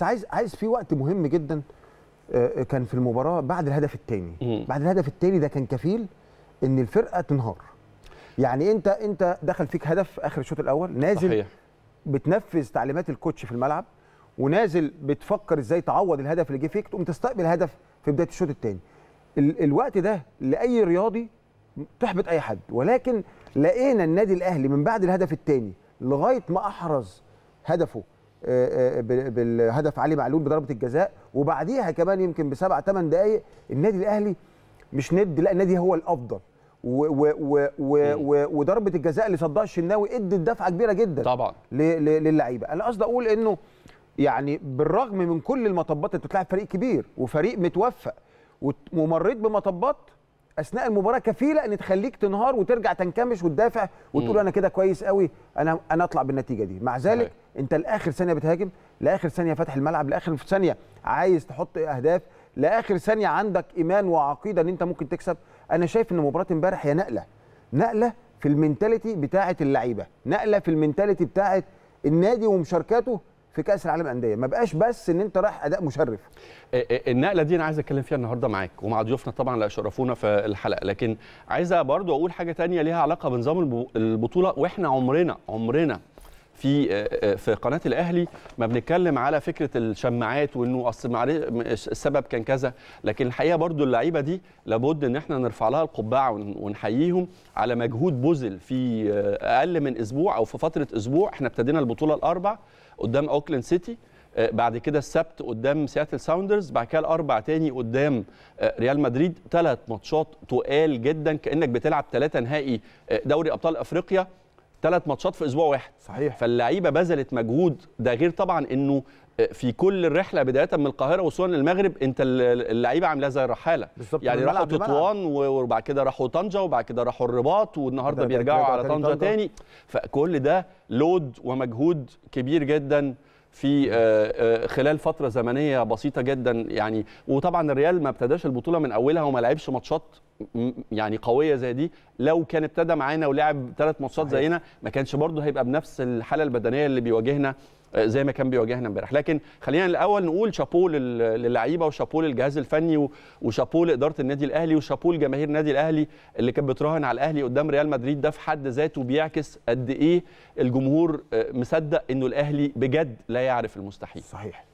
بس عايز عايز في وقت مهم جدا آه، آه، كان في المباراه بعد الهدف الثاني بعد الهدف الثاني ده كان كفيل ان الفرقه تنهار يعني انت انت دخل فيك هدف اخر الشوط الاول نازل صحيح. بتنفذ تعليمات الكوتش في الملعب ونازل بتفكر ازاي تعوض الهدف اللي جه فيك تقوم تستقبل هدف في بدايه الشوط الثاني ال الوقت ده لاي رياضي تحبط اي حد ولكن لقينا النادي الاهلي من بعد الهدف الثاني لغايه ما احرز هدفه آه، آه، بالهدف علي معلول بضربه الجزاء وبعديها كمان يمكن بسبع ثمان دقائق النادي الاهلي مش ند لا النادي هو الافضل وضربه الجزاء اللي صدها الشناوي ادت دفعه كبيره جدا طبعا للعيبه انا قصدي اقول انه يعني بالرغم من كل المطبات انت بتلعب فريق كبير وفريق متوفق ومريت بمطبات اثناء المباراه كفيله ان تخليك تنهار وترجع تنكمش وتدافع وتقول انا كده كويس قوي انا انا اطلع بالنتيجه دي مع ذلك هاي. انت لاخر ثانيه بتهاجم لاخر ثانيه فاتح الملعب لاخر ثانيه عايز تحط اهداف لاخر ثانيه عندك ايمان وعقيده ان انت ممكن تكسب انا شايف ان مباراه امبارح هي نقله نقله في المينتاليتي بتاعه اللعيبه نقله في المينتاليتي بتاعه النادي ومشاركاته في كاس العالم الانديه ما بقاش بس ان انت رايح اداء مشرف إيه، إيه، النقله دي انا عايز اتكلم فيها النهارده معاك ومع ضيوفنا طبعا اللي شرفونا في الحلقه لكن عايز برضو اقول حاجه تانية ليها علاقه بنظام البطوله واحنا عمرنا عمرنا في آه، آه، في قناه الاهلي ما بنتكلم على فكره الشماعات وانه اصل السبب كان كذا لكن الحقيقه برضو اللعيبه دي لابد ان احنا نرفع لها القبعه ونحييهم على مجهود بذل في آه، اقل من اسبوع او في فتره اسبوع احنا ابتدينا البطوله الاربع قدام اوكلاند سيتي بعد كده السبت قدام سياتل ساوندرز بعد كده الاربع تاني قدام ريال مدريد ثلاث ماتشات تقال جدا كانك بتلعب ثلاثه نهائي دوري ابطال افريقيا ثلاث ماتشات في اسبوع واحد صحيح فاللعيبه بذلت مجهود ده غير طبعا انه آه، في كل الرحله بدايه من القاهره وصولا للمغرب انت اللعيبه عاملاها زي الرحاله يعني راحوا تطوان وبعد كده راحوا طنجه وبعد كده راحوا الرباط والنهارده بيرجعوا على طنجه تاني فكل ده لود ومجهود كبير جدا في آه، آه، خلال فتره زمنيه بسيطه جدا يعني وطبعا الريال ما ابتداش البطوله من اولها وما لعبش ماتشات يعني قويه زي دي لو كان ابتدى معانا ولعب ثلاث ماتشات زينا ما كانش برضه هيبقى بنفس الحاله البدنيه اللي بيواجهنا آه، زي ما كان بيواجهنا امبارح لكن خلينا الاول نقول شابو للعيبه وشابو للجهاز الفني وشابو لاداره النادي الاهلي وشابو لجماهير النادي الاهلي اللي كانت بتراهن على الاهلي قدام ريال مدريد ده في حد ذاته بيعكس قد ايه الجمهور آه، مصدق انه الاهلي بجد لا يعرف المستحيل صحيح